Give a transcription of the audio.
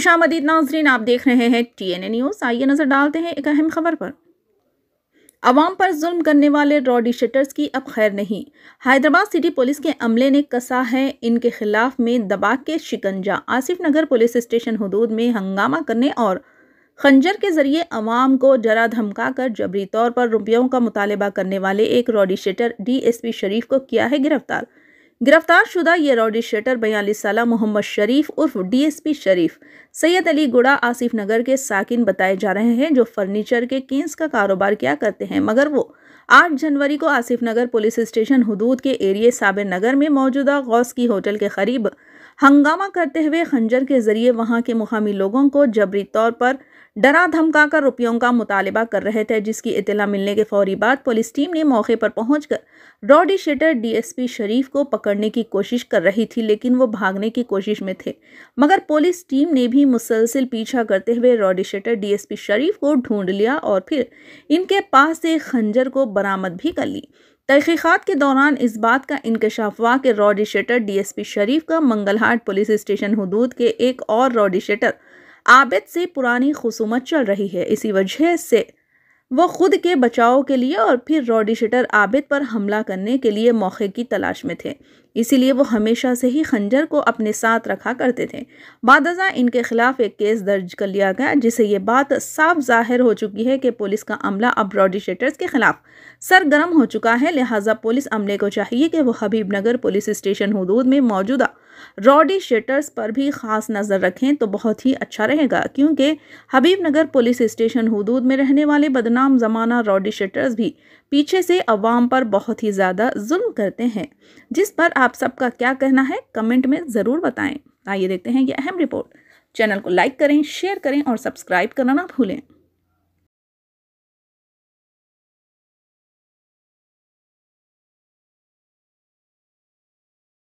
खुश आमदीद नाजरीन आप देख रहे हैं टी एन ए न्यूज़ आइए नज़र डालते हैं एक अहम खबर पर आवाम पर जुल्म करने वाले रॉडी शटर्स की अब खैर नहीं हैदराबाद सिटी पुलिस के अमले ने कसा है इनके खिलाफ में दबा के शिकंजा आसिफ नगर पुलिस स्टेशन हदूद में हंगामा करने और खंजर के जरिए अवाम को जरा धमका कर जबरी तौर पर रुपयों का मुतालबा करने वाले एक रॉडी शटर डीएसपी शरीफ को किया है गिरफ्तार गिरफ्तार शुदा ये रॉडी शेटर बयालीस साल मोहम्मद शरीफ उर्फ डीएसपी शरीफ सैयद अली गुड़ा आसिफ नगर के साकिन बताए जा रहे हैं जो फर्नीचर के केंस का कारोबार किया करते हैं मगर वो 8 जनवरी को आसिफ नगर पुलिस स्टेशन हदूद के एरिए साबिर नगर में मौजूदा गौस की होटल के करीब हंगामा करते हुए खंजर के जरिए वहां के मुकामी लोगों को जबरी तौर पर डरा धमका कर रुपयों का मुतालबा कर रहे थे जिसकी इतला मिलने के फौरी बाद पुलिस टीम ने मौके पर पहुँच कर रॉडी शेटर डीएसपी शरीफ को पकड़ने की कोशिश कर रही थी लेकिन वो भागने की कोशिश में थे मगर पुलिस टीम ने भी मुसलसिल पीछा करते हुए रॉडी शेटर डीएसपी शरीफ को ढूंढ लिया और फिर इनके पास से खंजर को बरामद भी कर ली तहकीक़ात के दौरान इस बात का इंकशाफ हुआ कि डी एस डीएसपी शरीफ का मंगलहाट पुलिस स्टेशन हदूद के एक और रॉडिशेटर आबद आबिद से पुरानी खसूमत चल रही है इसी वजह से वो खुद के बचाव के लिए और फिर रॉडिशेटर आबिद पर हमला करने के लिए मौके की तलाश में थे इसीलिए वो हमेशा से ही खंजर को अपने साथ रखा करते थे बाद इनके खिलाफ एक केस दर्ज कर लिया गया जिससे ये बात साफ जाहिर हो चुकी है कि पुलिस का अमला अब ब्रॉडिशेटर्स के खिलाफ सरगर्म हो चुका है लिहाजा पुलिस अमले को चाहिए कि वह हबीब नगर पुलिस स्टेशन हदूद में मौजूदा रॉडी शेटर्स पर भी खास नज़र रखें तो बहुत ही अच्छा रहेगा क्योंकि हबीब नगर पुलिस स्टेशन हदूद में रहने वाले बदनाम ज़माना रॉडी शेटर्स भी पीछे से अवाम पर बहुत ही ज़्यादा जुल्म करते हैं जिस पर आप सबका क्या कहना है कमेंट में ज़रूर बताएं आइए देखते हैं ये अहम रिपोर्ट चैनल को लाइक करें शेयर करें और सब्सक्राइब करना ना भूलें